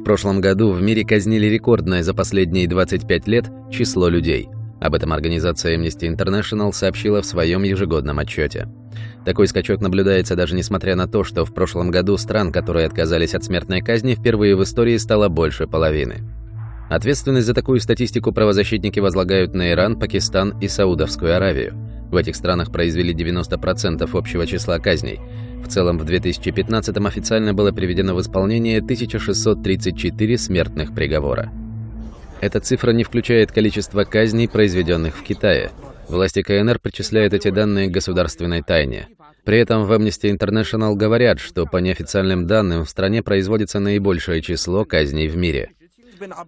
В прошлом году в мире казнили рекордное за последние 25 лет число людей. Об этом организация Amnesty International сообщила в своем ежегодном отчете. Такой скачок наблюдается даже несмотря на то, что в прошлом году стран, которые отказались от смертной казни, впервые в истории стало больше половины. Ответственность за такую статистику правозащитники возлагают на Иран, Пакистан и Саудовскую Аравию – в этих странах произвели 90% общего числа казней. В целом, в 2015-м официально было приведено в исполнение 1634 смертных приговора. Эта цифра не включает количество казней, произведенных в Китае. Власти КНР причисляют эти данные к государственной тайне. При этом в Amnesty International говорят, что по неофициальным данным в стране производится наибольшее число казней в мире –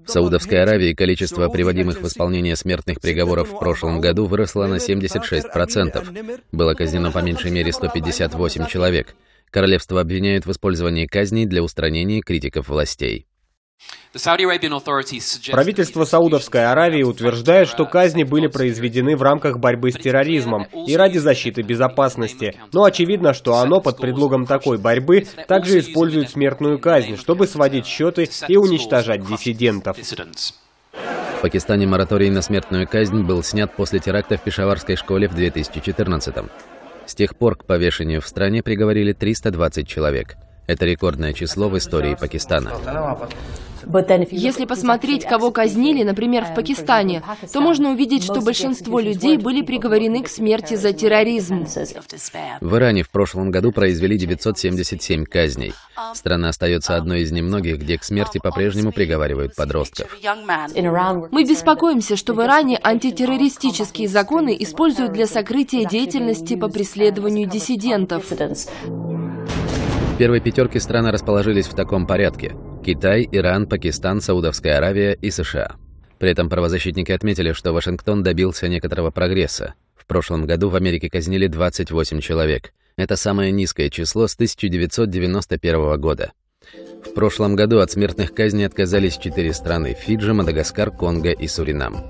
в Саудовской Аравии количество приводимых в исполнение смертных приговоров в прошлом году выросло на 76%. Было казнено по меньшей мере 158 человек. Королевство обвиняют в использовании казней для устранения критиков властей. Правительство Саудовской Аравии утверждает, что казни были произведены в рамках борьбы с терроризмом и ради защиты безопасности. Но очевидно, что оно под предлогом такой борьбы также использует смертную казнь, чтобы сводить счеты и уничтожать диссидентов. В Пакистане мораторий на смертную казнь был снят после теракта в Пешаварской школе в 2014 -м. С тех пор к повешению в стране приговорили 320 человек. Это рекордное число в истории Пакистана. Если посмотреть, кого казнили, например, в Пакистане, то можно увидеть, что большинство людей были приговорены к смерти за терроризм. В Иране в прошлом году произвели 977 казней. Страна остается одной из немногих, где к смерти по-прежнему приговаривают подростков. Мы беспокоимся, что в Иране антитеррористические законы используют для сокрытия деятельности по преследованию диссидентов. В первой пятерке страны расположились в таком порядке. Китай, Иран, Пакистан, Саудовская Аравия и США. При этом правозащитники отметили, что Вашингтон добился некоторого прогресса. В прошлом году в Америке казнили 28 человек. Это самое низкое число с 1991 года. В прошлом году от смертных казней отказались четыре страны – Фиджи, Мадагаскар, Конго и Суринам.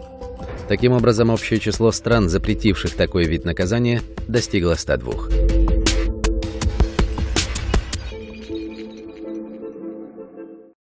Таким образом, общее число стран, запретивших такой вид наказания, достигло 102.